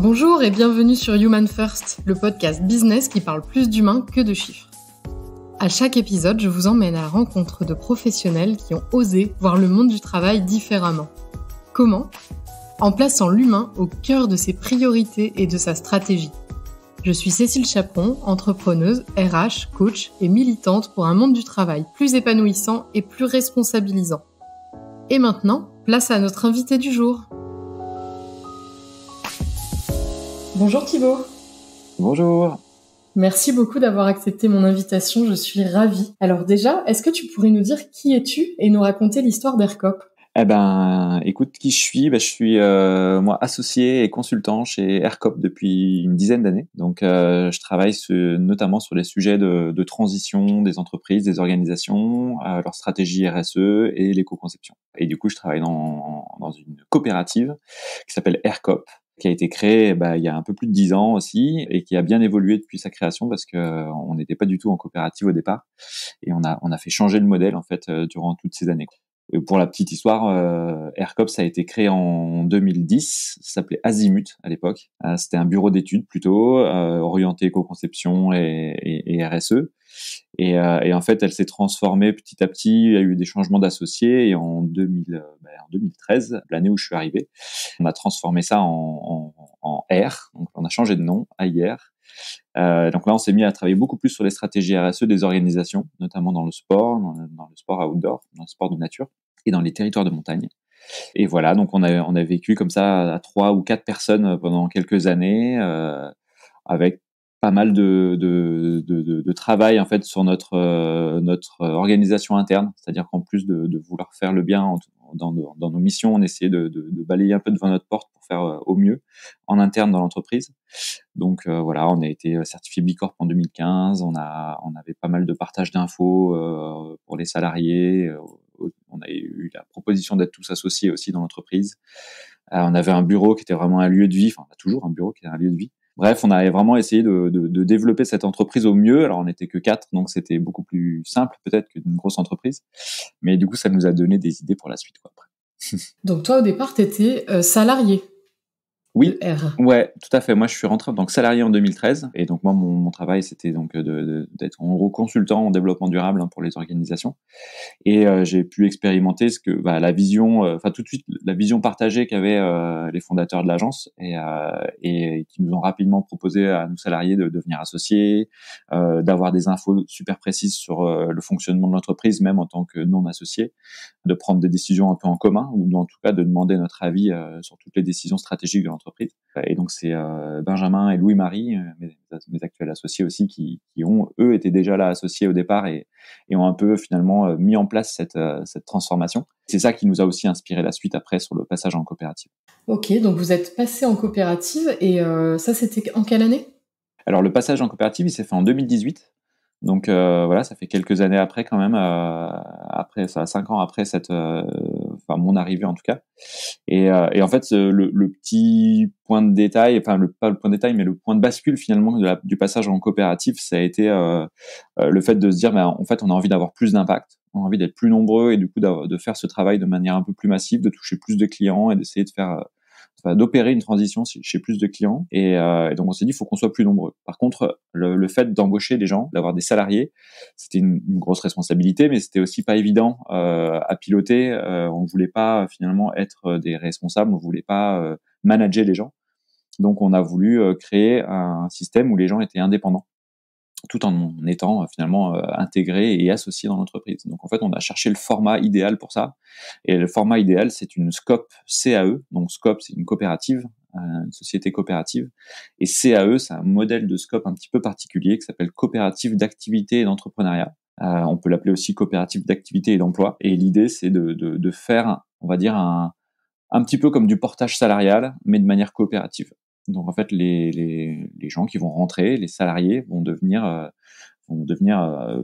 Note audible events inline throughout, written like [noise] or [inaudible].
Bonjour et bienvenue sur Human First, le podcast business qui parle plus d'humains que de chiffres. À chaque épisode, je vous emmène à la rencontre de professionnels qui ont osé voir le monde du travail différemment. Comment En plaçant l'humain au cœur de ses priorités et de sa stratégie. Je suis Cécile Chaperon, entrepreneuse, RH, coach et militante pour un monde du travail plus épanouissant et plus responsabilisant. Et maintenant, place à notre invité du jour. Bonjour Thibaut. Bonjour. Merci beaucoup d'avoir accepté mon invitation, je suis ravie. Alors déjà, est-ce que tu pourrais nous dire qui es-tu et nous raconter l'histoire d'Aircop eh ben, écoute, qui je suis ben, Je suis euh, moi associé et consultant chez Aircop depuis une dizaine d'années. Donc, euh, je travaille notamment sur les sujets de, transition des entreprises, des organisations, euh, leur stratégie RSE et l'éco-conception. Et du coup, je travaille dans, une coopérative qui s'appelle Aircop, qui a été créé bah, il y a un peu plus de dix ans aussi et qui a bien évolué depuis sa création parce que euh, on n'était pas du tout en coopérative au départ et on a on a fait changer le modèle en fait euh, durant toutes ces années pour la petite histoire, euh, ça a été créé en 2010. Ça s'appelait Azimut à l'époque. Euh, c'était un bureau d'études plutôt euh, orienté co-conception et, et, RSE. Et, e. euh, et, en fait, elle s'est transformée petit à petit. Il y a eu des changements d'associés et en, 2000, ben, en 2013, l'année où je suis arrivé, on a transformé ça en, en, en R. Donc, on a changé de nom à IR euh, donc là, on s'est mis à travailler beaucoup plus sur les stratégies RSE des organisations, notamment dans le sport, dans, le sport outdoor, dans le sport de nature et dans les territoires de montagne. Et voilà, donc on a, on a vécu comme ça à trois ou quatre personnes pendant quelques années, euh, avec pas mal de, de, de, de, travail en fait sur notre euh, notre organisation interne, c'est-à-dire qu'en plus de, de, vouloir faire le bien dans, dans, nos missions, on essayait de, balayer un peu devant notre porte pour faire euh, au mieux en interne dans l'entreprise. Donc euh, voilà, on a été certifié Bicorp en 2015, on a on avait pas mal de partage d'infos pour les salariés, on a eu la proposition d'être tous associés aussi dans l'entreprise. on avait un bureau qui était vraiment un lieu de vie, enfin on a toujours un bureau qui est un lieu de vie Bref, on avait vraiment essayé de, de, développer cette entreprise au mieux. Alors, on n'était que quatre, donc c'était beaucoup plus simple peut-être qu'une grosse entreprise. Mais du coup, ça nous a donné des idées pour la suite. Quoi, après. [laughs] donc, toi, au départ, tu étais euh, salarié oui. Ouais, tout à fait. Moi, je suis rentré donc salarié en 2013. Et donc, moi, mon, travail, c'était donc euh, d'être en gros consultant en développement durable hein, pour les organisations. Et euh, j'ai pu expérimenter ce que, bah, la vision, euh, enfin, tout de suite, la vision partagée qu'avaient euh, les fondateurs de l'agence et, euh, et, qui nous ont rapidement proposé à nos salariés de devenir associés, d'avoir des infos super précises sur le fonctionnement de l'entreprise, même en tant que non associé, de prendre des décisions un peu en commun ou, en tout cas, de demander notre avis sur toutes les décisions stratégiques de l'entreprise et donc c'est euh, Benjamin et Louis-Marie, euh, mes, actuels associés aussi, qui, ont eux étaient déjà là associés au départ et, et ont un peu finalement euh, mis en place cette, transformation. C'est ça qui nous a aussi inspiré la suite après sur le passage en coopérative. Ok, donc vous êtes passé en coopérative et ça c'était en quelle année Alors le passage en coopérative, il s'est fait en 2018. Donc voilà, ça fait quelques années après quand même, après ça, cinq ans après cette, mon arrivée en tout cas. Et, euh, en fait, le, petit point de détail, enfin le, pas le point de détail, mais le point de bascule finalement du passage en coopérative, ça a été euh, euh, le fait de se dire, ben, en fait, on a envie d'avoir plus d'impact, on a envie d'être plus nombreux et du coup de faire ce travail de manière un peu plus massive, de toucher plus de clients et d'essayer de faire d'opérer une transition chez plus de clients. Euh, et, donc on s'est dit, faut qu'on soit plus nombreux. Par contre, le, fait d'embaucher des gens, d'avoir des salariés, c'était une, grosse responsabilité, mais c'était aussi pas évident euh, à piloter. On euh, on voulait pas finalement être des responsables, on voulait pas manager les gens. Donc on a voulu créer un système où les gens étaient indépendants tout en étant euh, finalement euh, intégré et associé dans l'entreprise. Donc en fait, on a cherché le format idéal pour ça. Et le format idéal, c'est une scope CAE. Donc scope, c'est une coopérative, euh, une société coopérative. Et CAE, c'est un modèle de scope un petit peu particulier qui s'appelle coopérative d'activité et d'entrepreneuriat. on peut l'appeler aussi coopérative d'activité et d'emploi. Et l'idée, c'est de, faire, on va dire, un, un petit peu comme du portage salarial, mais de manière coopérative. Donc en fait, les, gens qui vont rentrer, les salariés vont devenir, euh, devenir euh,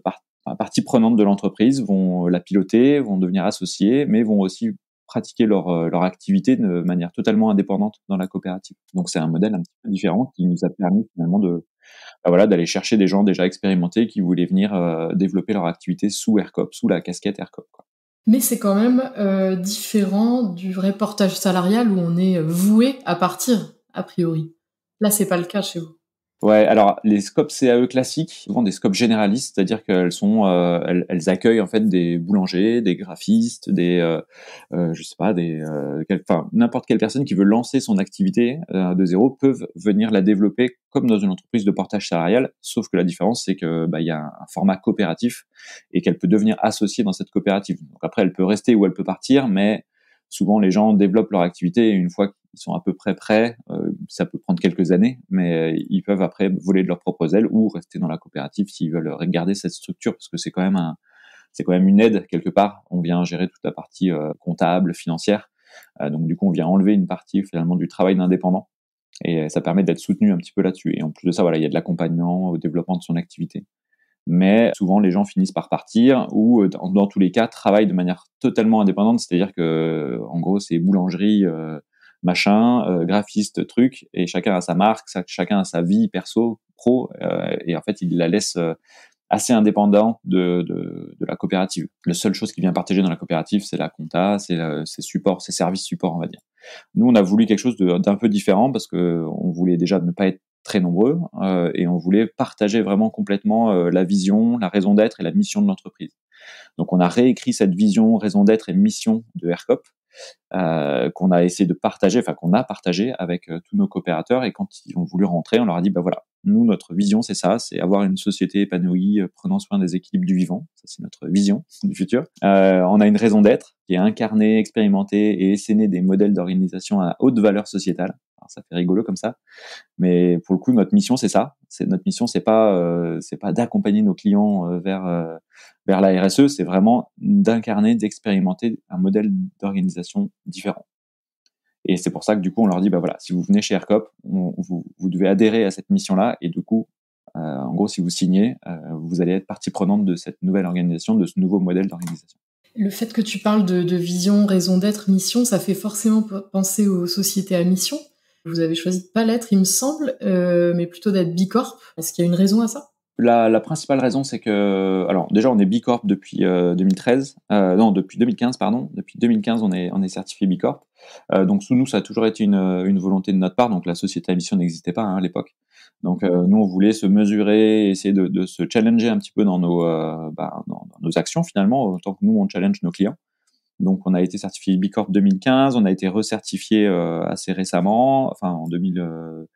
partie prenante de l'entreprise, vont euh, la piloter, vont devenir associés, mais vont aussi pratiquer leur, activité de manière totalement indépendante dans la coopérative. Donc c'est un modèle un petit peu différent qui nous a permis finalement de bah, d'aller chercher des gens déjà expérimentés qui voulaient venir développer leur activité sous AirCop, sous la casquette AirCop. Mais c'est quand même différent du vrai portage salarial où on est voué à partir a priori. Là, c'est pas le cas chez vous. Ouais, alors les scopes CAE classiques vont des scopes généralistes, c'est-à-dire qu'elles sont, euh, elles, accueillent en fait des boulangers, des graphistes, des, euh, euh, je sais pas, des, enfin n'importe quelle personne qui veut lancer son activité de zéro peuvent venir la développer comme dans une entreprise de portage salarial, sauf que la différence c'est que bah, il y a un format coopératif et qu'elle peut devenir associée dans cette coopérative. Donc après elle peut rester ou elle peut partir, mais souvent les gens développent leur activité et une fois qu'ils sont à peu près prêts, euh, ça peut prendre quelques années, mais euh, ils peuvent après voler de leurs propres ailes ou rester dans la coopérative s'ils veulent regarder cette structure parce que c'est quand même c'est quand même une aide quelque part. On vient gérer toute la partie euh, comptable, financière. donc du coup, on vient enlever une partie finalement du travail d'indépendant et ça permet d'être soutenu un petit peu là-dessus. Et en plus de ça, il y a de l'accompagnement au développement de son activité mais souvent les gens finissent par partir ou euh, dans, tous les cas travaillent de manière totalement indépendante, c'est-à-dire que en gros c'est boulangerie, euh, machin, euh, graphiste, truc, et chacun a sa marque, chacun a sa vie perso, pro, et en fait il la laisse assez indépendant de, de, de, la coopérative. La seule chose qui vient partager dans la coopérative, c'est la compta, c'est ses supports, ses services supports, on va dire. Nous, on a voulu quelque chose d'un peu différent parce que on voulait déjà ne pas être très nombreux euh, et on voulait partager vraiment complètement euh, la vision, la raison d'être et la mission de l'entreprise. Donc on a réécrit cette vision, raison d'être et mission de AirCop euh, qu'on a essayé de partager, enfin qu'on a partagé avec tous nos coopérateurs et quand ils ont voulu rentrer, on leur a dit bah voilà, nous, notre vision, c'est ça, c'est avoir une société épanouie, euh, prenant soin des équilibres du vivant. Ça, c'est notre vision [laughs] du futur. Euh, on a une raison d'être qui est incarner expérimenter et essayer des modèles d'organisation à haute valeur sociétale. ça fait rigolo comme ça, mais pour le coup, notre mission, c'est ça. C'est notre mission, c'est pas, euh, c'est pas d'accompagner nos clients vers vers la RSE, c'est vraiment d'incarner, d'expérimenter un modèle d'organisation différent. Et c'est pour ça que du coup, on leur dit, bah voilà, si vous venez chez AirCop, vous, vous, devez adhérer à cette mission-là. Et du coup, euh, en gros, si vous signez, euh, vous allez être partie prenante de cette nouvelle organisation, de ce nouveau modèle d'organisation. Le fait que tu parles de, vision, raison d'être, mission, ça fait forcément penser aux sociétés à mission. Vous avez choisi de pas l'être, il me semble, euh, mais plutôt d'être bicorp. Est-ce qu'il y a une raison à ça la, principale raison, c'est que, alors déjà, on est Bicorp depuis 2013, non, depuis 2015, pardon. Depuis 2015, on est, on est certifié Bicorp. Euh, donc sous nous, ça a toujours été euh, une, volonté de notre part. Donc la société à mission n'existait pas hein, à l'époque. Donc euh, nous, on voulait se mesurer, essayer de, se challenger un petit peu dans nos, bah, dans, nos actions finalement, autant que nous, on challenge nos clients. Donc on a été certifié B Corp 2015, on a été recertifié assez récemment, enfin en 2000.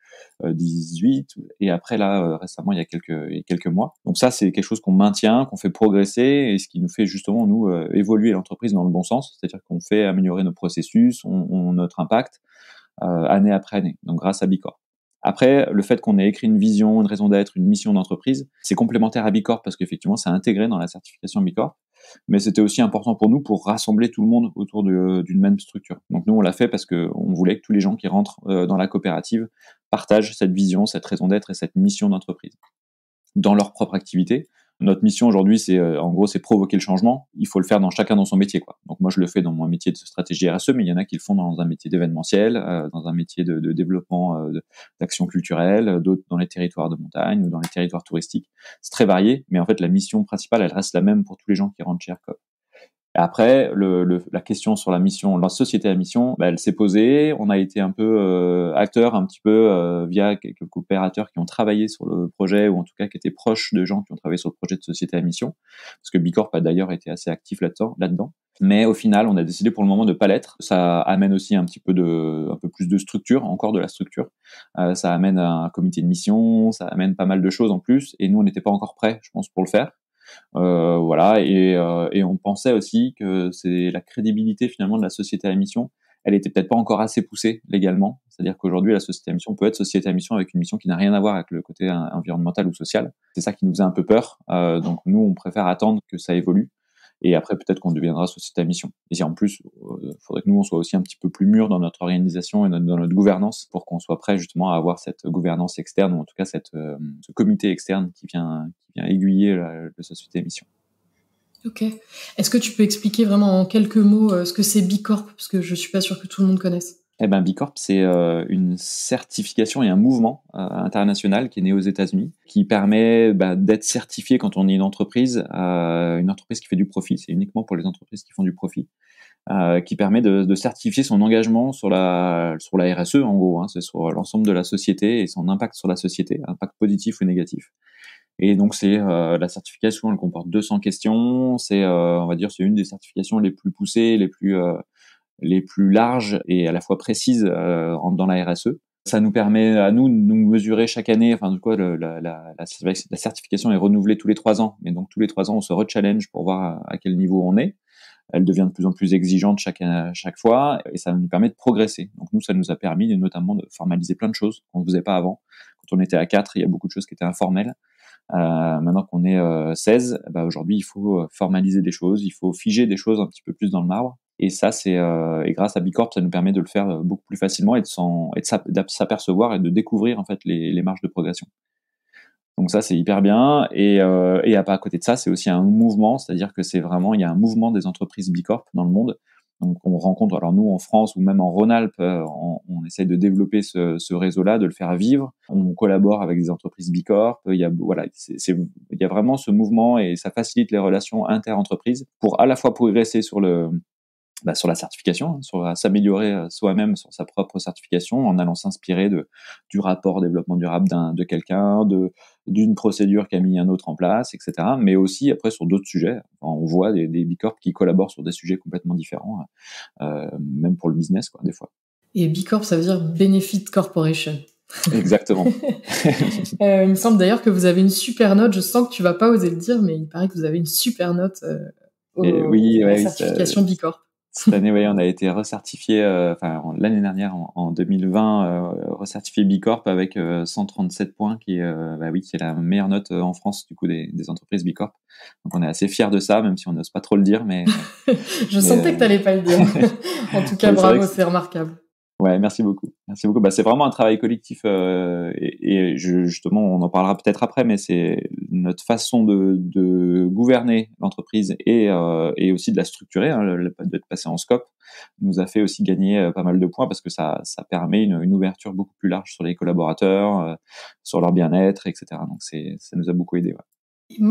18 euh, et après là euh, récemment il y a quelques quelques mois. Donc ça c'est quelque chose qu'on maintient, qu'on fait progresser et ce qui nous fait justement nous euh, évoluer l'entreprise dans le bon sens, c'est-à-dire qu'on fait améliorer nos processus, on, notre impact année après année. Donc grâce à Bicor. Après, le fait qu'on ait écrit une vision, une raison d'être, une mission d'entreprise, c'est complémentaire à Bicor, parce qu'effectivement, c'est intégré dans la certification Bicor, mais c'était aussi important pour nous pour rassembler tout le monde autour d'une même structure. Donc nous, on l'a fait parce qu'on voulait que tous les gens qui rentrent dans la coopérative partagent cette vision, cette raison d'être et cette mission d'entreprise dans leur propre activité. Notre mission aujourd'hui, c'est euh, en gros, c'est provoquer le changement. Il faut le faire dans chacun dans son métier, quoi. Donc moi, je le fais dans mon métier de stratégie RSE, mais il y en a qui le font dans un métier d'événementiel, euh, dans un métier de, de développement euh, d'action culturelle, euh, d'autres dans les territoires de montagne ou dans les territoires touristiques. C'est très varié, mais en fait, la mission principale, elle reste la même pour tous les gens qui rentrent chez AirCop. Après, le, la question sur la mission, la société à mission, bah, elle s'est posée. On a été un peu euh, acteur, un petit peu euh, via quelques coopérateurs qui ont travaillé sur le projet ou en tout cas qui étaient proches de gens qui ont travaillé sur le projet de société à mission, parce que Bicorp a d'ailleurs été assez actif là-dedans. mais au final, on a décidé pour le moment de pas l'être. Ça amène aussi un petit peu de, un peu plus de structure, encore de la structure. Euh, ça amène un comité de mission, ça amène pas mal de choses en plus. Et nous, on n'était pas encore prêts, je pense, pour le faire. Euh, voilà, et, euh, et, on pensait aussi que c'est la crédibilité finalement de la société à mission. Elle était peut-être pas encore assez poussée légalement, c'est-à-dire qu'aujourd'hui la société à mission peut être société à mission avec une mission qui n'a rien à voir avec le côté hein, environnemental ou social. C'est ça qui nous faisait un peu peur. Euh, donc nous, on préfère attendre que ça évolue et après, peut-être qu'on deviendra société à mission. Et en plus, il euh, faudrait que nous, on soit aussi un petit peu plus mûrs dans notre organisation et dans notre gouvernance pour qu'on soit prêt justement à avoir cette gouvernance externe, ou en tout cas cette, euh, ce comité externe qui vient, qui vient aiguiller la, société à mission. Ok. Est-ce que tu peux expliquer vraiment en quelques mots euh, ce que c'est Bicorp Parce que je suis pas sûr que tout le monde connaisse. Eh ben, Bicorp, c'est euh, une certification et un mouvement euh, international qui est né aux États-Unis, qui permet bah, d'être certifié quand on est une entreprise, euh, une entreprise qui fait du profit. C'est uniquement pour les entreprises qui font du profit, qui permet de, certifier son engagement sur la sur la RSE en gros, hein, c'est sur l'ensemble de la société et son impact sur la société, impact positif ou négatif. Et donc c'est la certification, elle comporte 200 questions. C'est on va dire c'est une des certifications les plus poussées, les plus les plus larges et à la fois précises euh, dans la RSE. Ça nous permet à nous de nous mesurer chaque année, enfin de quoi le, la, la, la, certification est renouvelée tous les trois ans, mais donc tous les trois ans on se rechallenge pour voir euh, à quel niveau on est. Elle devient de plus en plus exigeante chaque, euh, chaque fois et ça nous permet de progresser. Donc nous, ça nous a permis notamment de formaliser plein de choses qu'on ne faisait pas avant. Quand on était à 4, il y a beaucoup de choses qui étaient informelles. Euh, maintenant qu'on est 16, bah aujourd'hui il faut formaliser des choses, il faut figer des choses un petit peu plus dans le marbre et ça, c'est euh, et grâce à Bicorp, ça nous permet de le faire euh, beaucoup plus facilement et de s'apercevoir et, et de découvrir en fait les, les marges de progression. Donc ça, c'est hyper bien. Et, euh, et à, à côté de ça, c'est aussi un mouvement, c'est-à-dire que c'est vraiment il y a un mouvement des entreprises Bicorp dans le monde. Donc on rencontre, alors nous en France ou même en Rhône-Alpes, euh, on, essaie de développer ce, ce réseau-là, de le faire vivre. On collabore avec des entreprises Bicorp. Il y a voilà, c'est il y a vraiment ce mouvement et ça facilite les relations inter-entreprises pour à la fois progresser sur le bah, sur la certification, hein, sur s'améliorer euh, soi-même sur sa propre certification en allant s'inspirer de du rapport développement durable de quelqu'un, de d'une procédure qu'a mis un autre en place, etc. Mais aussi après sur d'autres sujets, on voit des, des qui collaborent sur des sujets complètement différents, euh, même pour le business quoi des fois. Et bicorp ça veut dire benefit corporation. Exactement. [laughs] Euh, il me semble d'ailleurs que vous avez une super note. Je sens que tu vas pas oser le dire, mais il paraît que vous avez une super note. Euh... Au, oui, certification Bicorp. Cette année, voyez, on a été recertifié, euh, enfin l'année dernière, en, 2020, euh, recertifié Bicorp avec 137 euh, points, qui, bah oui, qui est la meilleure note en France du coup des, entreprises Bicorp. Donc on est assez fiers de ça, même si on n'ose pas trop le dire. Mais [laughs] je sentais que tu n'allais pas le dire. [laughs] en tout cas, bravo, c'est remarquable. Ouais, merci beaucoup. Merci beaucoup. Bah, c'est vraiment un travail collectif euh, et, justement, on en parlera peut-être après, mais c'est notre façon de, de gouverner l'entreprise et, euh, et, aussi de la structurer, hein, le, de passer en scope, nous a fait aussi gagner euh, pas mal de points parce que ça, ça permet une, une ouverture beaucoup plus large sur les collaborateurs, euh, sur leur bien-être, etc. Donc, c'est, ça nous a beaucoup aidé.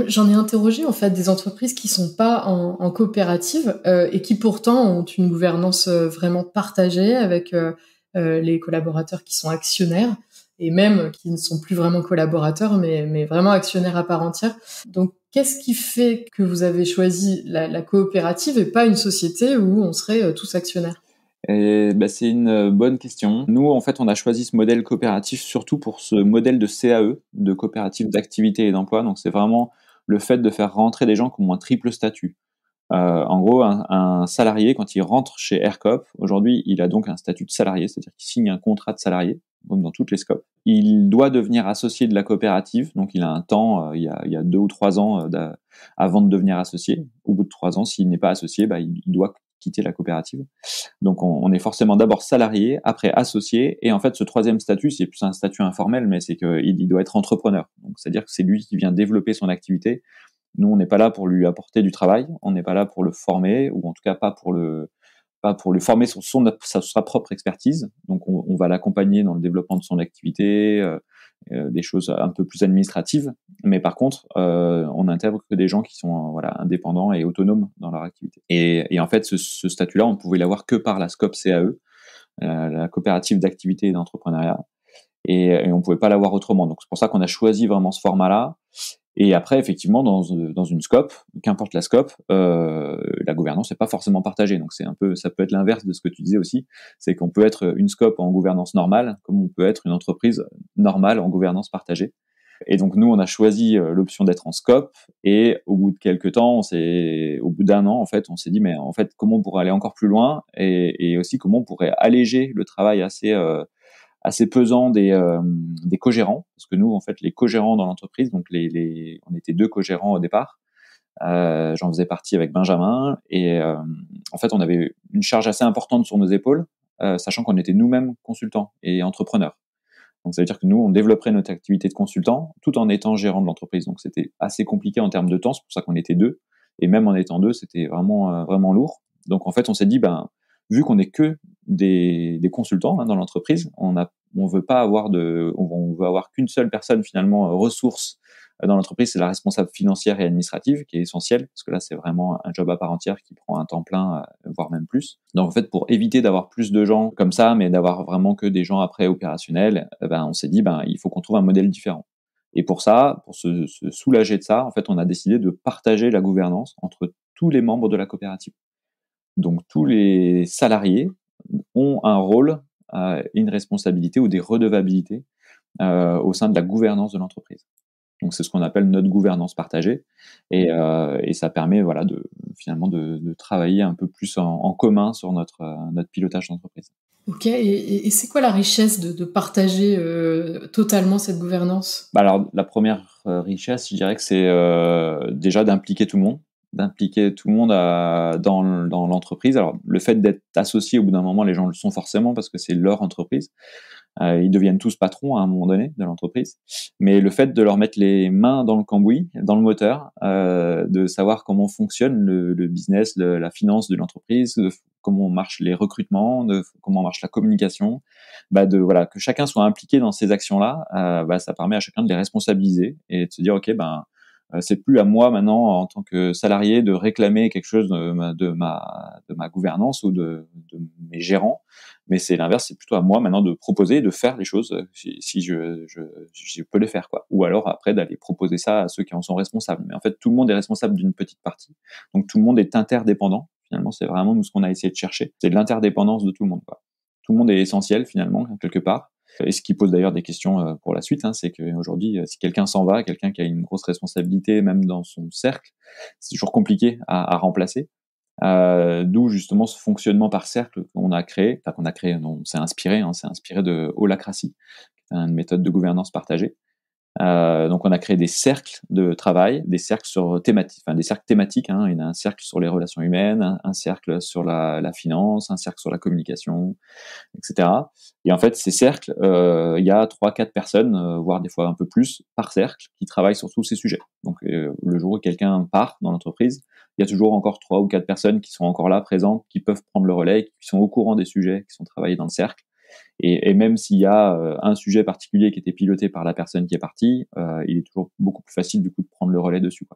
J'en ai interrogé en fait des entreprises qui sont pas en, coopérative euh, et qui pourtant ont une gouvernance euh, vraiment partagée avec euh, les collaborateurs qui sont actionnaires et même qui ne sont plus vraiment collaborateurs mais, mais vraiment actionnaires à part entière. Donc qu'est-ce qui fait que vous avez choisi la, la coopérative et pas une société où on serait tous actionnaires bah, c'est une euh, bonne question. Nous, en fait, on a choisi ce modèle coopératif surtout pour ce modèle de CAE, de coopérative d'activité et d'emploi. Donc, c'est vraiment le fait de faire rentrer des gens qui ont un triple statut. Euh, en gros, un, salarié, quand il rentre chez AirCop, aujourd'hui, il a donc un statut de salarié, c'est-à-dire qu'il signe un contrat de salarié, comme dans toutes les scopes. Il doit devenir associé de la coopérative, donc il a un temps, euh, il, y a, deux ou trois ans avant de devenir associé. Au bout de trois ans, s'il n'est pas associé, bah, il, doit quitter la coopérative. Donc on, est forcément d'abord salarié, après associé, et en fait ce troisième statut, c'est plus un statut informel, mais c'est qu'il il doit être entrepreneur. Donc c'est-à-dire que c'est lui qui vient développer son activité. Nous, on n'est pas là pour lui apporter du travail, on n'est pas là pour le former, ou en tout cas pas pour le pas pour le former sur son, sa, propre expertise. Donc on, on va l'accompagner dans le développement de son activité, euh, euh des choses un peu plus administratives, mais par contre, euh, on n'intègre que des gens qui sont euh, indépendants et autonomes dans leur activité. Et, en fait, ce, statut-là, on pouvait l'avoir que par la SCOP CAE, euh, la coopérative d'activité et d'entrepreneuriat. Et, on ne pouvait pas l'avoir autrement. Donc c'est pour ça qu'on a choisi vraiment ce format-là. Et après, effectivement, dans, une scope, qu'importe la scope, la gouvernance n'est pas forcément partagée. Donc c'est ça peut être l'inverse de ce que tu disais aussi, c'est qu'on peut être une scope en gouvernance normale, comme on peut être une entreprise normale en gouvernance partagée. Et donc nous, on a choisi euh, l'option d'être en scope. Et au bout de quelques temps, on au bout d'un an, en fait, on s'est dit, mais en fait, comment on pourrait aller encore plus loin et, et aussi comment on pourrait alléger le travail assez euh, assez pesant des, euh, des co-gérants, parce que nous, en fait, les co-gérants dans l'entreprise, donc les, les, on était deux co-gérants au départ. Euh, J'en faisais partie avec Benjamin et en fait, on avait une charge assez importante sur nos épaules, sachant qu'on était nous-mêmes consultants et entrepreneurs. Donc, ça veut dire que nous, on développerait notre activité de consultant tout en étant gérant de l'entreprise. Donc, c'était assez compliqué en termes de temps. C'est pour ça qu'on était deux. Et même en étant deux, c'était vraiment, euh, vraiment lourd. Donc, en fait, on s'est dit, ben, vu qu'on n'est que des, consultants hein, dans l'entreprise, on ne veut pas avoir de, on, veut avoir qu'une seule personne finalement euh, ressource dans l'entreprise, c'est la responsable financière et administrative qui est essentielle, parce que là, c'est vraiment un job à part entière qui prend un temps plein, euh, voire même plus. Donc, en fait, pour éviter d'avoir plus de gens comme ça, mais d'avoir vraiment que des gens après opérationnels, euh, ben, on s'est dit, ben, il faut qu'on trouve un modèle différent. Et pour ça, pour se, soulager de ça, en fait, on a décidé de partager la gouvernance entre tous les membres de la coopérative. Donc, tous les salariés ont un rôle, euh, une responsabilité ou des redevabilités au sein de la gouvernance de l'entreprise. Donc c'est ce qu'on appelle notre gouvernance partagée et, euh, ça permet voilà de finalement de, travailler un peu plus en, commun sur notre euh, notre pilotage d'entreprise. Ok et, c'est quoi la richesse de, partager euh, totalement cette gouvernance bah, Alors la première richesse je dirais que c'est déjà d'impliquer tout le monde d'impliquer tout le monde dans, l'entreprise. Alors, le fait d'être associé, au bout d'un moment, les gens le sont forcément parce que c'est leur entreprise. Euh, ils deviennent tous patrons à un moment donné de l'entreprise. Mais le fait de leur mettre les mains dans le cambouis, dans le moteur, euh, de savoir comment fonctionne le, business, la finance de l'entreprise, comment marchent les recrutements, comment marche la communication, bah de voilà que chacun soit impliqué dans ces actions-là, euh, bah ça permet à chacun de les responsabiliser et de se dire ok ben euh, c'est plus à moi maintenant en tant que salarié de réclamer quelque chose de ma, de ma, de ma gouvernance ou de, de mes gérants, mais c'est l'inverse, c'est plutôt à moi maintenant de proposer, de faire les choses euh, si, si je, je, peux les faire, quoi. Ou alors après d'aller proposer ça à ceux qui en sont responsables. Mais en fait, tout le monde est responsable d'une petite partie, donc tout le monde est interdépendant. Finalement, c'est vraiment nous ce qu'on a essayé de chercher, c'est de l'interdépendance de tout le monde, quoi. Tout le monde est essentiel finalement quelque part, et ce qui pose d'ailleurs des questions euh, pour la suite, hein, c'est qu'aujourd'hui, euh, si quelqu'un s'en va, quelqu'un qui a une grosse responsabilité, même dans son cercle, c'est toujours compliqué à, remplacer. Euh, d'où justement ce fonctionnement par cercle qu'on a créé, enfin qu'on a créé, on s'est inspiré, hein, c'est inspiré de holacratie, une méthode de gouvernance partagée, euh, donc, on a créé des cercles de travail, des cercles sur thématiques, des cercles thématiques. Hein. Il y a un cercle sur les relations humaines, un, cercle sur la, finance, un cercle sur la communication, etc. Et en fait, ces cercles, euh, il y a trois, quatre personnes, euh, voire des fois un peu plus par cercle, qui travaillent sur tous ces sujets. Donc, le jour où quelqu'un part dans l'entreprise, il y a toujours encore trois ou quatre personnes qui sont encore là, présentes, qui peuvent prendre le relais, qui sont au courant des sujets qui sont travaillés dans le cercle et, même s'il y a euh, un sujet particulier qui était piloté par la personne qui est partie, euh, il est toujours beaucoup plus facile du coup de prendre le relais dessus.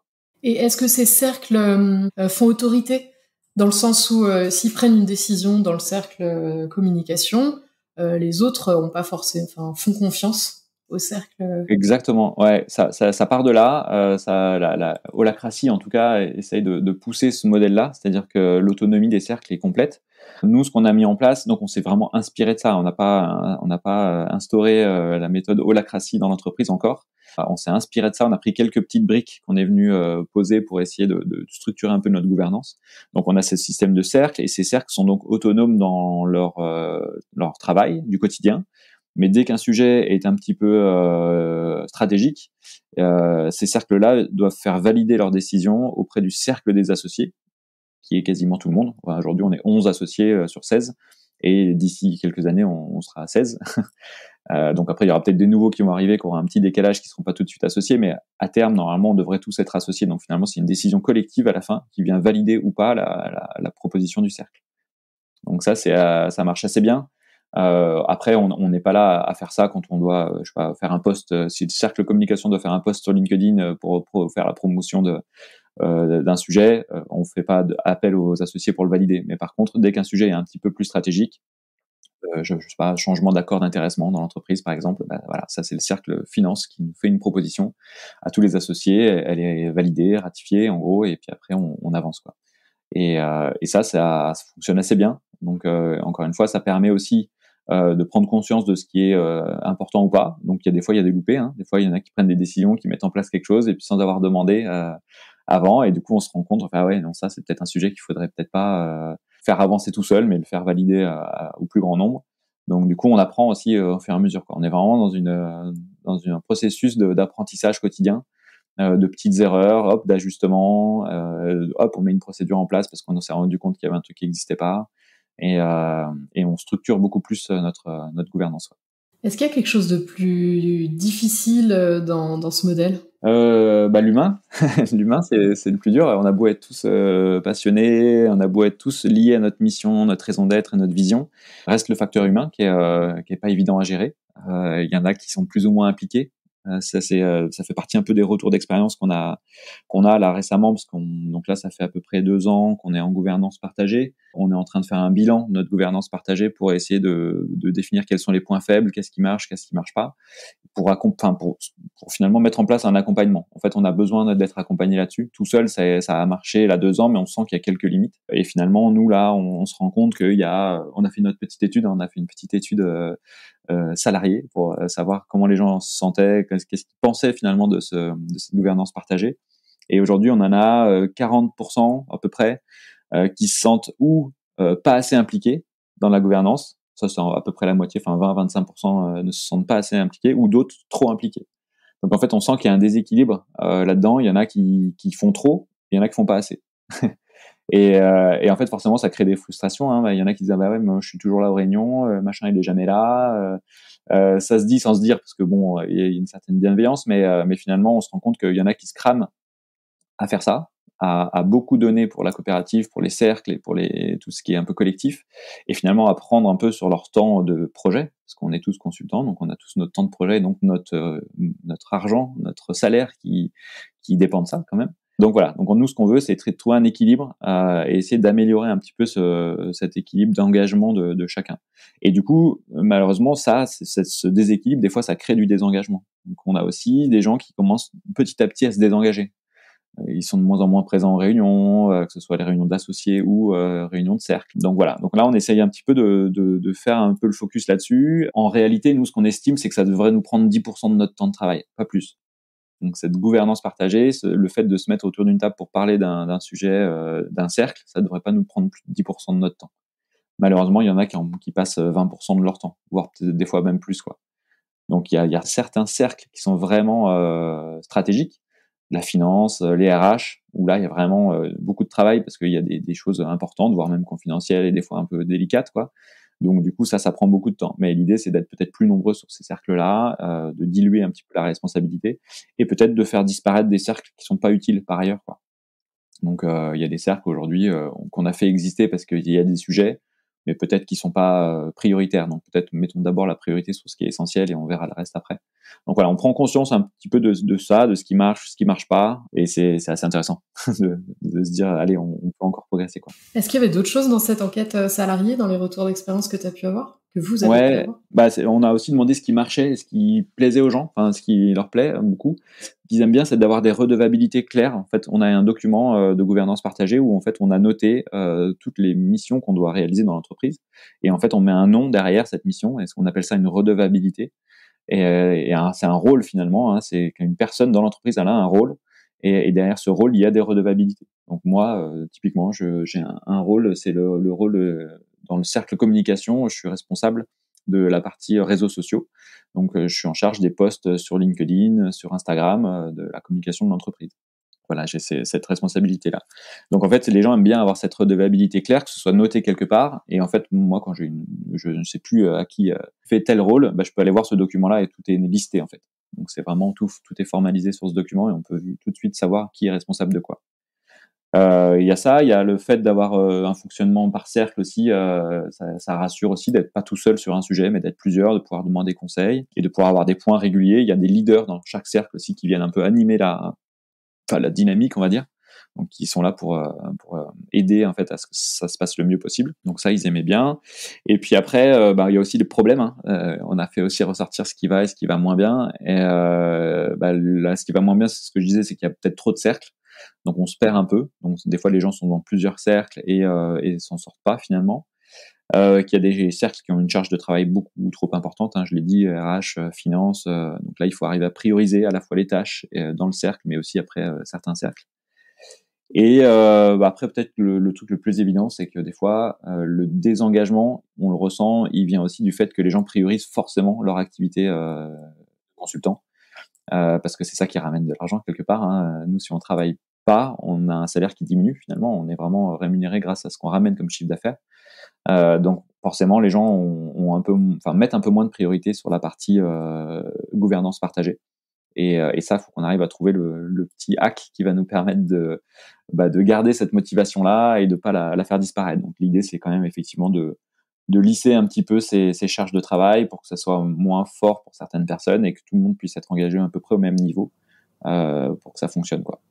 Et est-ce que ces cercles euh, font autorité dans le sens où s'ils prennent une décision dans le cercle communication, les autres ont pas forcément font confiance au cercle. Exactement, ouais, ça, part de là. la, la holacratie en tout cas essaye de pousser ce modèle-là, c'est-à-dire que l'autonomie des cercles est complète. Nous, ce qu'on a mis en place, donc on s'est vraiment inspiré de ça. On n'a pas, on n'a pas euh, instauré euh, la méthode holacratie dans l'entreprise encore. On s'est inspiré de ça. On a pris quelques petites briques qu'on est venu euh, poser pour essayer de, structurer un peu notre gouvernance. Donc, on a ce système de cercles et ces cercles sont donc autonomes dans leur leur travail du quotidien. Mais dès qu'un sujet est un petit peu stratégique, ces cercles-là doivent faire valider leurs décisions auprès du cercle des associés qui est quasiment tout le monde. Aujourd'hui, on est 11 associés euh, sur 16 et d'ici quelques années, on, sera à 16. [laughs] Euh, donc après, il y aura peut-être des nouveaux qui vont arriver, qui auront un petit décalage, qui ne seront pas tout de suite associés, mais à terme, normalement, on devrait tous être associés. Donc finalement, c'est une décision collective à la fin qui vient valider ou pas la, proposition du cercle. Donc ça, euh, ça marche assez bien. après, on n'est pas là à faire ça quand on doit, je sais pas, faire un poste, Si le cercle communication doit faire un poste sur LinkedIn pour faire la promotion de, euh, d'un sujet, euh, on ne fait pas appel aux associés pour le valider. Mais par contre, dès qu'un sujet est un petit peu plus stratégique, euh, je, ne sais pas, changement d'accord d'intéressement dans l'entreprise, par exemple, bah, voilà, ça c'est le cercle finance qui nous fait une proposition à tous les associés, elle est validée, ratifiée en gros, et puis après on, avance quoi. Et, ça, ça, fonctionne assez bien. Donc encore une fois, ça permet aussi de prendre conscience de ce qui est important ou pas. Donc il y a des fois il y a des loupés, hein. des fois il y en a qui prennent des décisions, qui mettent en place quelque chose, et puis sans avoir demandé avant et du coup on se rend compte enfin ah ouais non ça c'est peut-être un sujet qu'il faudrait peut-être pas euh, faire avancer tout seul mais le faire valider euh, au plus grand nombre donc du coup on apprend aussi euh, au fur et à mesure quoi. on est vraiment dans une dans un processus d'apprentissage quotidien euh, de petites erreurs hop d'ajustement hop on met une procédure en place parce qu'on s'est rendu compte qu'il y avait un truc qui n'existait pas et, et on structure beaucoup plus notre notre gouvernance Est-ce qu'il y a quelque chose de plus difficile dans, dans ce modèle euh, bah, L'humain, [laughs] l'humain, c'est le plus dur. On a beau être tous euh, passionnés, on a beau être tous liés à notre mission, notre raison d'être et notre vision, reste le facteur humain qui est, euh, qui est pas évident à gérer. Euh, il y en a qui sont plus ou moins impliqués. ça, c'est, ça fait partie un peu des retours d'expérience qu'on a, qu'on a là récemment, parce qu'on donc là, ça fait à peu près deux ans qu'on est en gouvernance partagée. On est en train de faire un bilan de notre gouvernance partagée pour essayer de, de définir quels sont les points faibles, qu'est-ce qui marche, qu'est-ce qui marche pas, pour, enfin, pour, pour, finalement mettre en place un accompagnement. En fait, on a besoin d'être accompagné là-dessus. Tout seul, ça, ça, a marché là deux ans, mais on sent qu'il y a quelques limites. Et finalement, nous là, on, se rend compte qu'il y a, on a fait notre petite étude, hein, on a fait une petite étude euh, euh salariée pour euh, savoir comment les gens se sentaient, qu'est-ce qu'ils pensaient finalement de, ce, de cette gouvernance partagée. Et aujourd'hui, on en a 40% euh, à peu près euh, qui se sentent ou pas assez impliqués dans la gouvernance, ça, c'est à peu près la moitié, enfin 20-25% euh, ne se sentent pas assez impliqués ou d'autres trop impliqués. Donc en fait, on sent qu'il y a un déséquilibre euh, là-dedans. Il y en a qui, qui font trop, il y en a qui font pas assez. [laughs] et, euh, et, en fait, forcément, ça crée des frustrations. Hein. Bah, il y en a qui disent ah bah ouais, moi, je suis toujours là aux réunions, machin, il est jamais là. ça se dit sans se dire parce que bon, il y a une certaine bienveillance, mais mais finalement, on se rend compte qu'il y en a qui se crament à faire ça a, beaucoup donné pour la coopérative, pour les cercles et pour les, tout ce qui est un peu collectif, et finalement à prendre un peu sur leur temps de projet, parce qu'on est tous consultants, donc on a tous notre temps de projet, donc notre, euh, notre argent, notre salaire qui, qui dépend de ça quand même. Donc voilà, donc nous ce qu'on veut, c'est trouver un équilibre euh, et essayer d'améliorer un petit peu ce, cet équilibre d'engagement de, de, chacun. Et du coup, malheureusement, ça, ce déséquilibre, des fois, ça crée du désengagement. Donc on a aussi des gens qui commencent petit à petit à se désengager. Euh, ils sont de moins en moins présents en réunion, euh, que ce soit les réunions d'associés ou euh, réunions de cercle. Donc voilà, donc là on essaye un petit peu de, de, de faire un peu le focus là-dessus. En réalité, nous ce qu'on estime, c'est que ça devrait nous prendre 10% de notre temps de travail, pas plus. Donc cette gouvernance partagée, le fait de se mettre autour d'une table pour parler d'un sujet, d'un cercle, ça ne devrait pas nous prendre plus de 10% de notre temps. Malheureusement, il y en a qui, qui passent 20% de leur temps, voire des fois même plus. quoi. Donc il y a, il y a certains cercles qui sont vraiment stratégiques la finance, euh, les RH, où là, il y a vraiment euh, beaucoup de travail parce qu'il y a des, choses importantes, voire même confidentielles et des fois un peu délicates, quoi. Donc, du coup, ça, ça prend beaucoup de temps. Mais l'idée, c'est d'être peut-être plus nombreux sur ces cercles-là, euh, de diluer un petit peu la responsabilité et peut-être de faire disparaître des cercles qui sont pas utiles par ailleurs, quoi. Donc, il y a des cercles aujourd'hui qu'on a fait exister parce qu'il y a des sujets mais peut-être qui sont pas euh, prioritaires. Donc peut-être mettons d'abord la priorité sur ce qui est essentiel et on verra le reste après. Donc voilà, on prend conscience un petit peu de, ça, de ce qui marche, ce qui marche pas, et c'est assez intéressant [laughs] de, se dire allez, on, peut encore progresser quoi. Est-ce qu'il y avait d'autres choses dans cette enquête euh, salariée, dans les retours d'expérience que tu as pu avoir bah, on a aussi demandé ce qui marchait, ce qui plaisait aux gens, enfin, ce qui leur plaît beaucoup. Ce qu'ils aiment bien, c'est d'avoir des redevabilités claires. En fait, on a un document euh, de gouvernance partagée où en fait on a noté euh, toutes les missions qu'on doit réaliser dans l'entreprise, et en fait on met un nom derrière cette mission, et ce qu'on appelle ça une redevabilité. Et, euh, c'est un rôle finalement, hein. c'est qu'une personne dans l'entreprise a un rôle, et, derrière ce rôle il y a des redevabilités. Donc moi, typiquement, j'ai un, rôle, c'est le, le, rôle dans le cercle communication, je suis responsable de la partie réseaux sociaux. Donc, euh, je suis en charge des posts sur LinkedIn, sur Instagram, euh, de la communication de l'entreprise. Voilà, j'ai cette responsabilité-là. Donc, en fait, les gens aiment bien avoir cette redevabilité claire, que ce soit noté quelque part. Et en fait, moi, quand je ne sais plus euh, à qui fait tel rôle, bah, je peux aller voir ce document-là et tout est listé, en fait. Donc, c'est vraiment tout, tout est formalisé sur ce document et on peut tout de suite savoir qui est responsable de quoi. Euh, il y a ça, il y a le fait d'avoir euh, un fonctionnement par cercle aussi, euh, ça, ça, rassure aussi d'être pas tout seul sur un sujet, mais d'être plusieurs, de pouvoir demander conseil et de pouvoir avoir des points réguliers. Il y a des leaders dans chaque cercle aussi qui viennent un peu animer la, enfin, la dynamique, on va dire donc ils sont là pour, pour, aider en fait à ce que ça se passe le mieux possible. Donc ça, ils aimaient bien. Et puis après, bah, il y a aussi des problèmes. Hein. on a fait aussi ressortir ce qui va et ce qui va moins bien. Et bah, là, ce qui va moins bien, c'est ce que je disais, c'est qu'il y a peut-être trop de cercles. Donc on se perd un peu. Donc des fois les gens sont dans plusieurs cercles et, ils euh, s'en sortent pas finalement. Il euh, qu'il y a des cercles qui ont une charge de travail beaucoup trop importante. Hein. je l'ai dit, RH, euh, finance. donc là, il faut arriver à prioriser à la fois les tâches dans le cercle, mais aussi après certains cercles. Et bah, après, peut-être le, le, truc le plus évident, c'est que des fois, le désengagement, on le ressent, il vient aussi du fait que les gens priorisent forcément leur activité consultant euh, parce que c'est ça qui ramène de l'argent quelque part. Hein. Nous, si on travaille pas, on a un salaire qui diminue finalement. On est vraiment rémunéré grâce à ce qu'on ramène comme chiffre d'affaires. Euh, donc forcément, les gens ont, un peu, enfin, mettent un peu moins de priorité sur la partie euh, gouvernance partagée. Et, euh, et ça, faut qu'on arrive à trouver le, le, petit hack qui va nous permettre de, bah, de garder cette motivation-là et de pas la faire disparaître. Donc l'idée, c'est quand même effectivement de, de lisser un petit peu ces, charges de travail pour que ça soit moins fort pour certaines personnes et que tout le monde puisse être engagé à peu près au même niveau euh, pour que ça fonctionne quoi.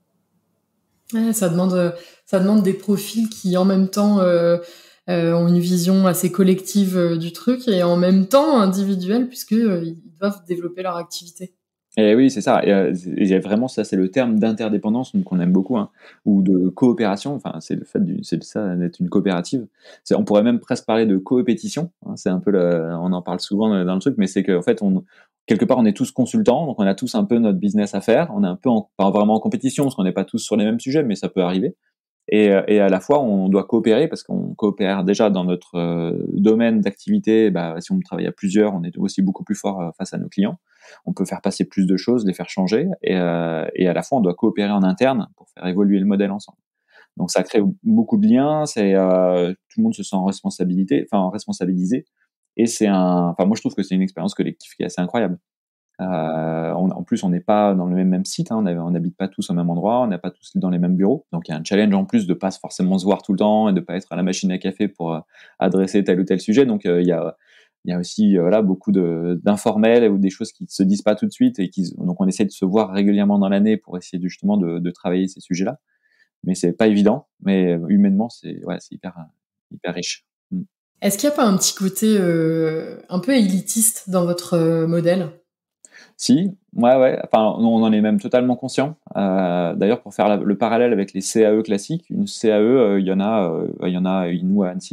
ça demande ça demande des profils qui en même temps euh, euh, ont une vision assez collective du truc et en même temps individuelle puisque ils doivent développer leur activité. Et eh oui, c'est ça. Il y euh, vraiment ça, c'est le terme d'interdépendance qu'on aime beaucoup, hein, ou de coopération. Enfin, c'est le fait ça d'être une coopérative. on pourrait même presque parler de coopétition. Hein. c'est un peu, le, on en parle souvent dans, le truc, mais c'est qu'en fait, on, quelque part, on est tous consultants, donc on a tous un peu notre business à faire. On est un peu, en, pas vraiment en compétition parce qu'on n'est pas tous sur les mêmes sujets, mais ça peut arriver. Et, euh, et, à la fois, on doit coopérer parce qu'on coopère déjà dans notre euh, domaine d'activité. Bah, si on travaille à plusieurs, on est aussi beaucoup plus fort euh, face à nos clients. On peut faire passer plus de choses, les faire changer. Et, et, à la fois, on doit coopérer en interne pour faire évoluer le modèle ensemble. Donc, ça crée beaucoup de liens. C'est tout le monde se sent en responsabilité, enfin responsabilisé. Et c'est un, enfin moi je trouve que c'est une expérience collective qui est assez incroyable. Euh, en plus, on n'est pas dans le même, même site, hein. on n'habite pas tous au même endroit, on n'est pas tous dans les mêmes bureaux. Donc il y a un challenge en plus de ne pas forcément se voir tout le temps et de pas être à la machine à café pour euh, adresser tel ou tel sujet. Donc euh, il y, a, aussi beaucoup d'informels ou des choses qui ne se disent pas tout de suite. Et donc on essaie de se voir régulièrement dans l'année pour essayer justement de, travailler ces sujets-là. Mais ce c'est pas évident, mais humainement, c'est hyper, riche. Mm. Est-ce qu'il n'y a pas un petit côté un peu élitiste dans votre modèle si, ouais, ouais. Enfin, on en est même totalement conscient. Euh, d'ailleurs, pour faire le parallèle avec les CAE classiques, une CAE, euh, il y en a, euh, il y en a une à il y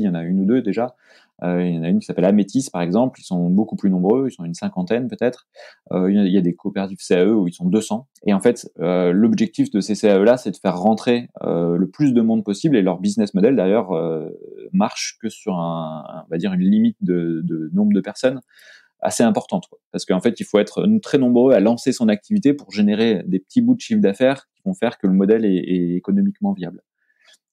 en a une ou deux déjà. Il y en a une qui s'appelle Amétis, par exemple. Ils sont beaucoup plus nombreux. Ils sont une cinquantaine peut-être. Il y, a des coopératives CAE où ils sont 200. Et en fait, l'objectif de ces CAE-là, c'est de faire rentrer le plus de monde possible. Et leur business model, d'ailleurs, marche que sur un, on va dire, une limite de, de nombre de personnes assez importante. Parce qu'en fait, il faut être euh, très nombreux à lancer son activité pour générer des petits bouts de chiffre d'affaires qui vont faire que le modèle est, économiquement viable.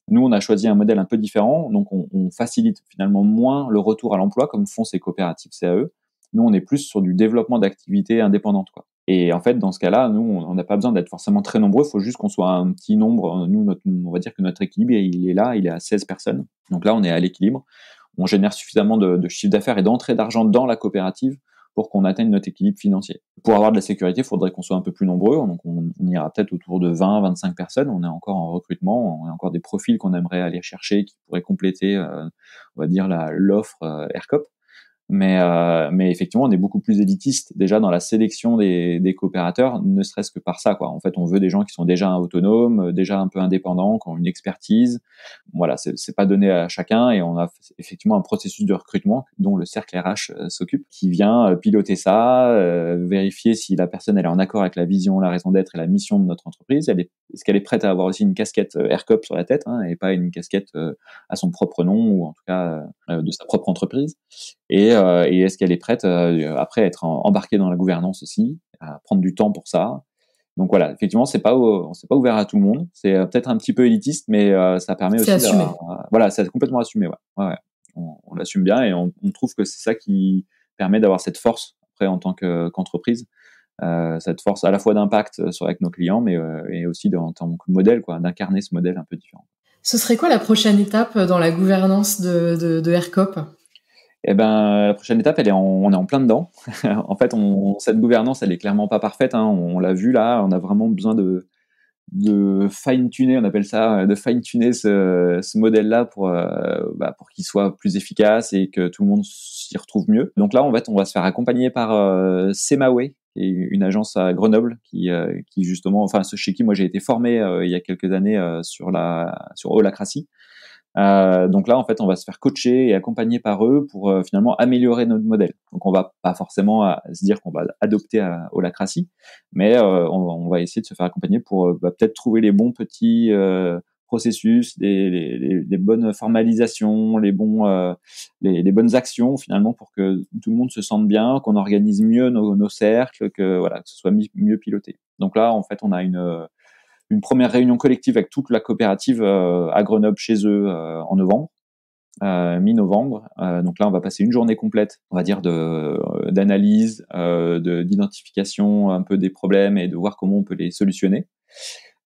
Nous, on a choisi un modèle un peu différent, donc on, facilite finalement moins le retour à l'emploi comme font ces coopératives CAE. Nous, on est plus sur du développement d'activités indépendantes. Et en fait, dans ce cas-là, nous, on n'a pas besoin d'être forcément très nombreux. Il faut juste qu'on soit un petit nombre. Euh, nous, on va dire que notre équilibre, il est là, il est à 16 personnes. Donc là, on est à l'équilibre on génère suffisamment de, chiffre d'affaires et d'entrée d'argent dans la coopérative pour qu'on atteigne notre équilibre financier. Pour avoir de la sécurité, il faudrait qu'on soit un peu plus nombreux, donc on, ira peut-être autour de 20, 25 personnes, on est encore en recrutement, on a encore des profils qu'on aimerait aller chercher qui pourraient compléter, euh, on va dire, l'offre euh, AirCop. Mais, euh, mais effectivement, on est beaucoup plus élitiste déjà dans la sélection des, des coopérateurs, ne serait-ce que par ça. Quoi. En fait, on veut des gens qui sont déjà autonomes, déjà un peu indépendants, qui ont une expertise. Voilà, c'est pas donné à chacun et on a effectivement un processus de recrutement dont le cercle RH euh, s'occupe, qui vient euh, piloter ça, euh, vérifier si la personne elle est en accord avec la vision, la raison d'être et la mission de notre entreprise. Elle est, ce qu'elle est prête à avoir aussi une casquette AirCop sur la tête hein, et pas une casquette à son propre nom ou en tout cas de sa propre entreprise euh, et, est-ce qu'elle est prête euh, après à être embarquée dans la gouvernance aussi, à prendre du temps pour ça Donc voilà, effectivement, c'est pas on euh, s'est pas ouvert à tout le monde. C'est peut-être un petit peu élitiste, mais ça permet aussi. Assumé. voilà, c'est complètement assumé. Ouais. ouais, ouais. On, l'assume bien et on, trouve que c'est ça qui permet d'avoir cette force après en tant qu'entreprise. cette force à la fois d'impact sur avec nos clients, mais et aussi en tant que modèle, quoi, d'incarner ce modèle un peu différent. Ce serait quoi la prochaine étape dans la gouvernance de, de, de AirCop eh ben, la prochaine étape, elle est on est en plein dedans. [laughs] en fait, on, cette gouvernance, elle est clairement pas parfaite. Hein. On, l'a vu là, on a vraiment besoin de, de fine-tuner, on appelle ça, de fine-tuner ce, modèle-là pour, euh, bah, pour qu'il soit plus efficace et que tout le monde s'y retrouve mieux. Donc là, en fait, on va se faire accompagner par euh, Semaway, une agence à Grenoble, qui, euh, qui justement, enfin, chez qui moi j'ai été formé euh, il y a quelques années sur la sur Holacracy. Euh, donc là, en fait, on va se faire coacher et accompagner par eux pour euh, finalement améliorer notre modèle. Donc on va pas forcément euh, se dire qu'on va adopter à, holacratie, mais on, va essayer de se faire accompagner pour bah, peut-être trouver les bons petits processus, les, bonnes formalisations, les, bons, les, bonnes actions finalement pour que tout le monde se sente bien, qu'on organise mieux nos, nos, cercles, que voilà, que ce soit mieux piloté. Donc là, en fait, on a une une première réunion collective avec toute la coopérative euh, à Grenoble chez eux euh, en novembre. Euh, mi-novembre. Euh, donc là, on va passer une journée complète, on va dire, euh, d'analyse, euh, d'identification un peu des problèmes et de voir comment on peut les solutionner.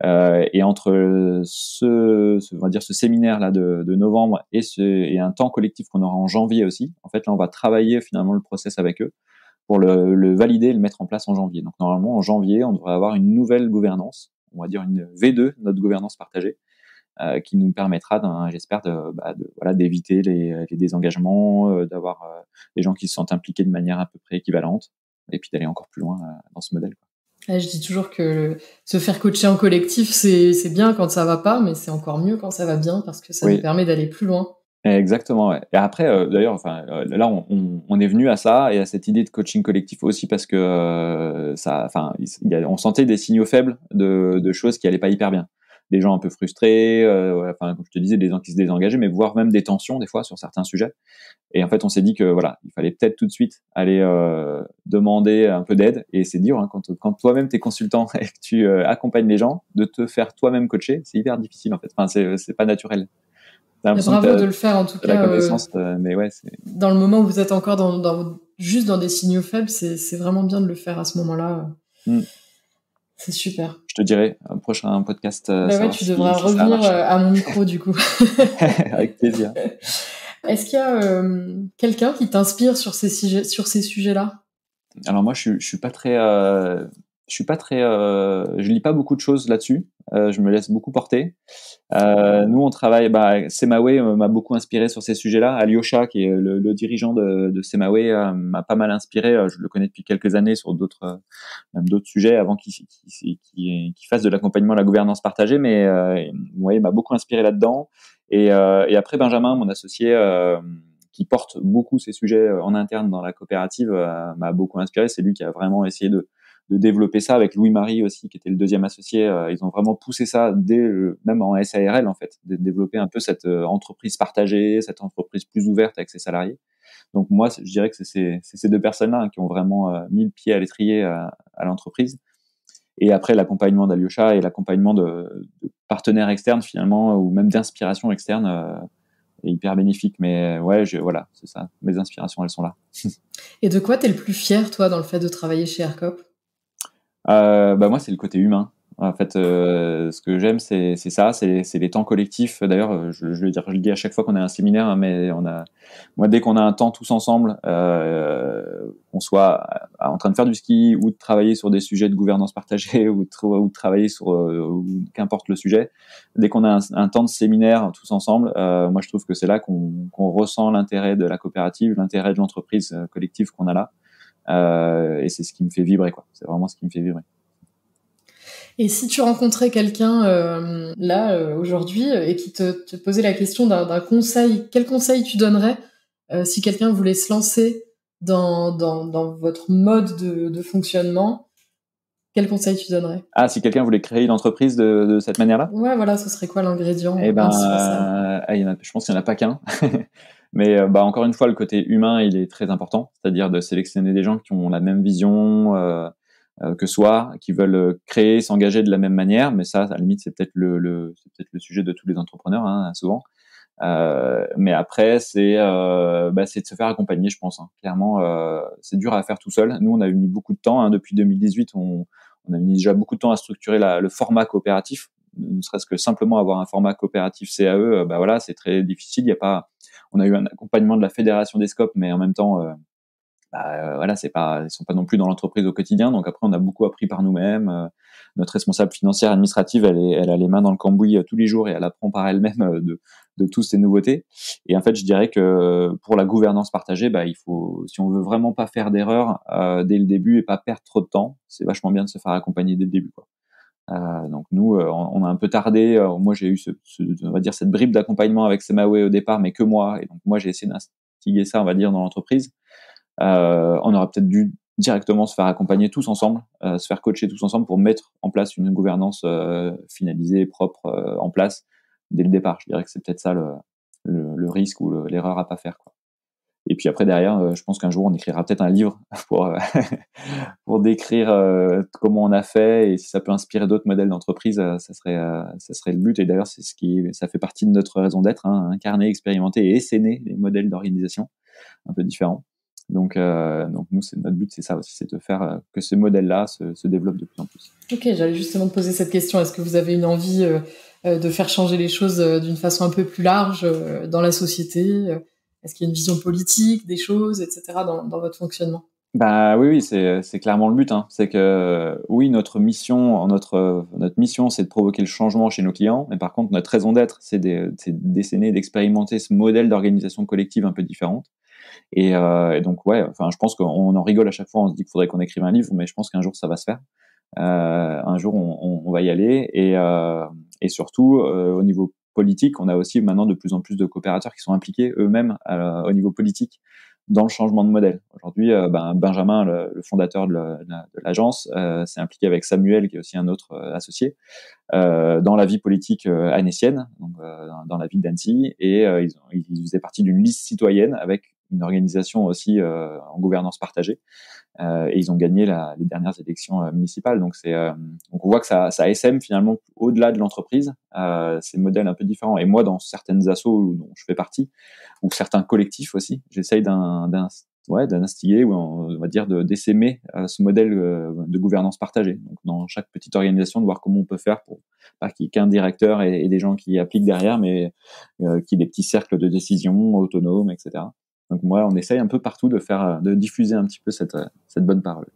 et entre ce, va dire, ce séminaire là de, novembre et, ce, un temps collectif qu'on aura en janvier aussi, en fait, là, on va travailler finalement le process avec eux pour le, le valider et le mettre en place en janvier. Donc normalement, en janvier, on devrait avoir une nouvelle gouvernance on va dire une V2, notre gouvernance partagée, euh, qui nous permettra, j'espère, de, bah, de, voilà, d'éviter les, les, désengagements, euh, d'avoir euh, des gens qui se sentent impliqués de manière à peu près équivalente, et puis d'aller encore plus loin euh, dans ce modèle. Je dis toujours que se faire coacher en collectif, c'est bien quand ça va pas, mais c'est encore mieux quand ça va bien parce que ça nous permet d'aller plus loin. Exactement. Ouais. Et après, euh, d'ailleurs, enfin, euh, là, on, on, est venu à ça et à cette idée de coaching collectif aussi parce que euh, ça, enfin, on sentait des signaux faibles de, de choses qui allaient pas hyper bien. Des gens un peu frustrés, enfin, comme je te disais, des gens qui se désengageaient, mais voire même des tensions des fois sur certains sujets. Et en fait, on s'est dit que voilà, il fallait peut-être tout de suite aller demander un peu d'aide. Et c'est dur hein, quand, quand toi-même t'es consultant [laughs] et que tu accompagnes les gens, de te faire toi-même coacher, c'est hyper difficile en fait. Enfin, c'est pas naturel bravo de le faire en tout cas. Euh, euh, mais dans le moment où vous êtes encore dans, juste dans des signaux faibles, c'est vraiment bien de le faire à ce moment-là. Mm. C'est super. Je te dirai un prochain podcast. Euh, bah ouais, tu devras revenir à mon micro du coup. [laughs] Avec plaisir. [laughs] Est-ce qu'il y a quelqu'un qui t'inspire sur ces, sujets-là Alors moi, je, ne suis pas très je suis pas très, euh, je lis pas beaucoup de choses là-dessus. Euh, je me laisse beaucoup porter. Euh, nous, on travaille. Bah, Semawe euh, m'a beaucoup inspiré sur ces sujets-là. Alyosha, qui est le, dirigeant de, de m'a pas mal inspiré. Je le connais depuis quelques années sur d'autres, même d'autres sujets avant qu'il fasse de l'accompagnement à la gouvernance partagée. Mais ouais, il m'a beaucoup inspiré là-dedans. Et, et, après, Benjamin, mon associé qui porte beaucoup ces sujets en interne dans la coopérative, m'a beaucoup inspiré. C'est lui qui a vraiment essayé de de développer ça avec Louis-Marie aussi, qui était le deuxième associé. Euh, ils ont vraiment poussé ça dès même en SARL en fait, de développer un peu cette euh, entreprise partagée, cette entreprise plus ouverte avec ses salariés. Donc moi, je dirais que c'est ces deux personnes-là hein, qui ont vraiment euh, mis le pied à l'étrier euh, à, l'entreprise. Et après, l'accompagnement d'Alyosha et l'accompagnement de, partenaires externes finalement, ou même d'inspiration externe, est hyper bénéfique. Mais ouais, je, voilà, c'est ça. Mes inspirations, elles sont là. [laughs] et de quoi tu es le plus fier, toi, dans le fait de travailler chez AirCop euh, bah moi, c'est le côté humain. En fait, euh, ce que j'aime, c'est ça, c'est les temps collectifs. D'ailleurs, euh, je, je, je, le dis à chaque fois qu'on a un séminaire, hein, mais on a, moi, dès qu'on a un temps tous ensemble, euh, soit en train de faire du ski ou de travailler sur des sujets de gouvernance partagée [laughs] ou de, ou de travailler sur euh, qu'importe le sujet, dès qu'on a un, temps de séminaire tous ensemble, moi, je trouve que c'est là qu'on ressent l'intérêt de la coopérative, l'intérêt de l'entreprise collective qu'on a là. Euh, et c'est ce qui me fait vibrer, quoi. C'est vraiment ce qui me fait vibrer. Et si tu rencontrais quelqu'un euh, là euh, aujourd'hui et qui te, posait la question d'un conseil, quel conseil tu donnerais si quelqu'un voulait se lancer dans, dans, votre mode de, fonctionnement Quel conseil tu donnerais Ah, si quelqu'un voulait créer une entreprise de, cette manière-là Ouais, voilà, ce serait quoi l'ingrédient Eh ben, ah, je pense qu'il n'y en a pas qu'un. [laughs] Mais euh, bah, encore une fois, le côté humain, il est très important, c'est-à-dire de sélectionner des gens qui ont la même vision euh, euh que soi, qui veulent euh, créer, s'engager de la même manière. Mais ça, à la limite, c'est peut-être le, le peut-être le sujet de tous les entrepreneurs, hein, souvent. Euh, mais après, c'est euh, bah, c'est de se faire accompagner, je pense. Hein. Clairement, euh, c'est dur à faire tout seul. Nous, on a mis beaucoup de temps. Hein, depuis 2018, on, on, a mis déjà beaucoup de temps à structurer la, le format coopératif. Ne serait-ce que simplement avoir un format coopératif CAE, bah voilà, c'est très difficile. Il n'y a pas on a eu un accompagnement de la fédération des scopes, mais en même temps, euh, bah, euh, voilà, c'est pas, ils sont pas non plus dans l'entreprise au quotidien. Donc après, on a beaucoup appris par nous-mêmes. Euh, notre responsable financière administrative, elle, est, elle a les mains dans le cambouis tous les jours et elle apprend par elle-même de, de toutes ces nouveautés. Et en fait, je dirais que pour la gouvernance partagée, bah, il faut, si on veut vraiment pas faire d'erreur dès le début et pas perdre trop de temps, c'est vachement bien de se faire accompagner dès le début. Quoi. Euh, donc nous, euh, on a un peu tardé. Euh, moi, j'ai eu ce, on va dire cette bribe d'accompagnement avec Semaway au départ, mais que moi. Et donc moi, j'ai essayé d'instiguer ça, on va dire, dans l'entreprise. on aurait peut-être dû directement se faire accompagner tous ensemble, se faire coacher tous ensemble pour mettre en place une gouvernance finalisée, propre, en place dès le départ. Je dirais que c'est peut-être ça le, le, risque ou l'erreur à pas faire. Quoi. Et puis après, derrière, euh, je pense qu'un jour, on écrira peut-être un livre [laughs] pour, euh, [laughs] pour décrire euh, comment on a fait et si ça peut inspirer d'autres modèles d'entreprise, ça, serait, ça serait le but. Et d'ailleurs, c'est ce qui, ça fait partie de notre raison d'être, hein, incarner, expérimenter et essayer les modèles d'organisation un peu différents. Donc, donc nous, c'est, notre but, c'est ça aussi, c'est de faire que ce modèle-là se, se, développe de plus en plus. Ok, j'allais justement te poser cette question. Est-ce que vous avez une envie de faire changer les choses d'une façon un peu plus large dans la société est-ce qu'il y a une vision politique des choses, etc., dans, votre fonctionnement bah oui, oui, c'est clairement le but. Hein. C'est que euh, oui, notre mission, notre, euh, notre mission, c'est de provoquer le changement chez nos clients. Mais par contre, notre raison d'être, c'est d'essayer d'expérimenter ce modèle d'organisation collective un peu différente. Euh, et, donc ouais, enfin, je pense qu'on en rigole à chaque fois. On se dit qu'il faudrait qu'on écrive un livre, mais je pense qu'un jour ça va se faire. un jour, on, va y aller. Et, et surtout, au niveau on a aussi maintenant de plus en plus de coopérateurs qui sont impliqués eux-mêmes euh, au niveau politique dans le changement de modèle. Aujourd'hui, euh, ben, Benjamin, le, fondateur de l'agence, euh, s'est impliqué avec Samuel, qui est aussi un autre associé, dans la vie politique annécienne, dans la ville d'Annecy, et ils faisaient partie d'une liste citoyenne avec une organisation aussi euh, en gouvernance partagée. Euh, et ils ont gagné la, les dernières élections euh, municipales. Donc, c'est, donc on voit que ça, ça SM finalement au-delà de l'entreprise. Euh, c'est modèle un peu différent. Et moi, dans certaines assos dont je fais partie, ou certains collectifs aussi, j'essaye d'un, d'un ouais, d'instiller ou on va dire de d'essaimer ce modèle de gouvernance partagée. Donc dans chaque petite organisation, de voir comment on peut faire pour pas qu'il y ait qu'un directeur et, des gens qui appliquent derrière, mais euh, qui des petits cercles de décision autonomes, etc. Donc moi, on essaye un peu partout de faire, euh, de diffuser un petit peu cette, euh, cette bonne parole.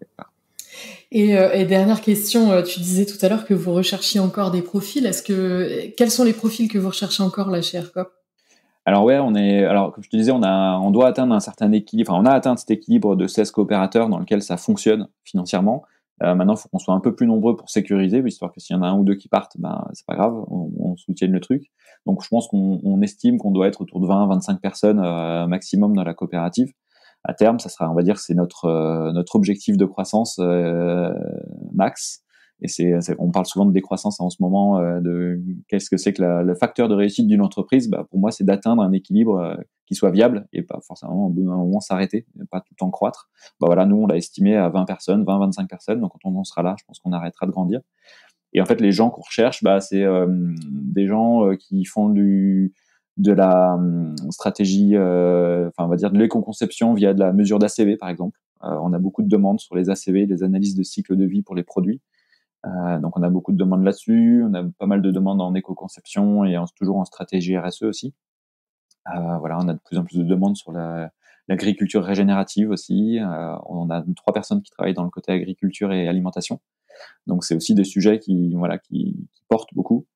Et, euh, dernière question, tu disais tout à l'heure que vous recherchiez encore des profils. Est-ce que quels sont les profils que vous recherchez encore là chez Aircop alors ouais, on est, alors comme je te disais, on a, on doit atteindre un certain équilibre. Enfin, on a atteint cet équilibre de 16 coopérateurs dans lequel ça fonctionne financièrement. maintenant, il faut qu'on soit un peu plus nombreux pour sécuriser, histoire que s'il y en a un ou deux qui partent, ben c'est pas grave, on, on soutienne le truc. Donc je pense qu'on estime qu'on doit être autour de 20-25 personnes euh, maximum dans la coopérative. À terme, ça sera, on va dire, c'est notre euh, notre objectif de croissance euh, max. Et c'est, on parle souvent de décroissance en ce moment. de qu'est-ce que c'est que le facteur de réussite d'une entreprise bah, Pour moi, c'est d'atteindre un équilibre qui soit viable et pas forcément au bout d'un moment s'arrêter, pas tout en croître. Bah voilà, nous, on l'a estimé à 20 personnes, 20-25 personnes. Donc quand on sera là, je pense qu'on arrêtera de grandir. Et en fait, les gens qu'on recherche, bah, c'est euh, des gens euh, qui font du, de la euh, stratégie, enfin, on va dire de l'éco-conception via de la mesure d'ACV, par exemple. on a beaucoup de demandes sur les ACV, les analyses de cycle de vie pour les produits. donc, on a beaucoup de demandes là-dessus. On a pas mal de demandes en éco-conception et toujours en stratégie RSE aussi. voilà, on a de plus en plus de demandes sur la, l'agriculture régénérative aussi. Euh, on a trois personnes qui travaillent dans le côté agriculture et alimentation. Donc c'est aussi des sujets qui voilà qui, portent beaucoup.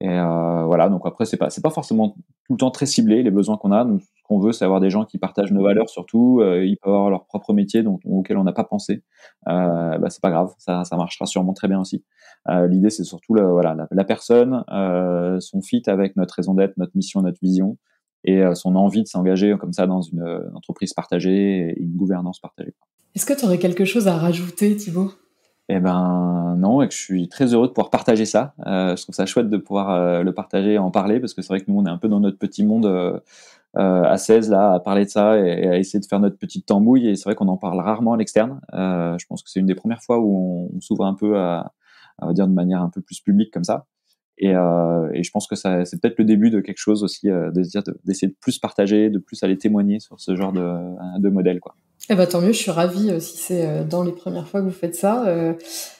Et euh, voilà, donc après, c'est pas, c'est pas forcément tout le temps très ciblé les besoins qu'on a. ce qu'on veut, c'est avoir des gens qui partagent nos valeurs surtout. Euh, ils peuvent avoir leur propre métier dont, auquel on n'a pas pensé. Euh, bah, c'est pas grave, ça, ça marchera sûrement très bien aussi. l'idée, c'est surtout voilà, la, la personne, son fit avec notre raison d'être, notre mission, notre vision et euh, son envie de s'engager comme ça dans une, euh, entreprise partagée et une gouvernance partagée. Est-ce que tu aurais quelque chose à rajouter, Thibaut eh ben non, et que je suis très heureux de pouvoir partager ça. Euh, je trouve ça chouette de pouvoir le partager, en parler, parce que c'est vrai que nous, on est un peu dans notre petit monde à 16, là, à parler de ça et, à essayer de faire notre petite tambouille. Et c'est vrai qu'on en parle rarement à l'externe. je pense que c'est une des premières fois où on, s'ouvre un peu à, à, on va dire, de manière un peu plus publique comme ça. Euh, et, je pense que ça, c'est peut-être le début de quelque chose aussi, euh, de d'essayer de, plus partager, de plus aller témoigner sur ce genre de, modèle. Quoi. Eh ben, tant mieux, je suis ravie euh, si c'est dans les premières fois que vous faites ça.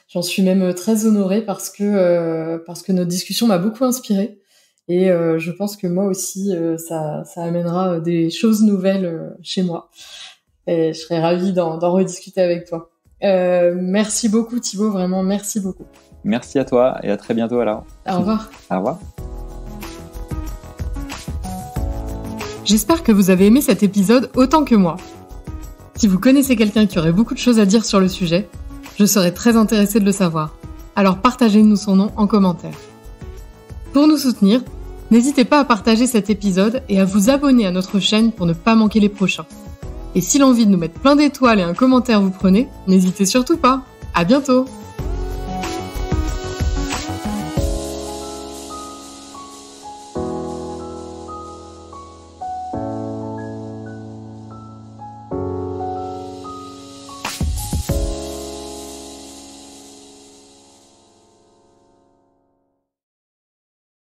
J'en suis même très honorée parce que, parce que notre discussion m'a beaucoup inspirée. Et je pense que moi aussi, ça, ça, amènera des choses nouvelles chez moi. Et je serais ravie d'en rediscuter avec toi. merci beaucoup Thibaut, vraiment merci beaucoup. Merci à toi et à très bientôt alors. Au revoir. Au revoir. J'espère que vous avez aimé cet épisode autant que moi. Si vous connaissez quelqu'un qui aurait beaucoup de choses à dire sur le sujet, je serais très intéressée de le savoir. Alors partagez-nous son nom en commentaire. Pour nous soutenir, n'hésitez pas à partager cet épisode et à vous abonner à notre chaîne pour ne pas manquer les prochains. Et si l'envie de nous mettre plein d'étoiles et un commentaire vous prenez, n'hésitez surtout pas. À bientôt!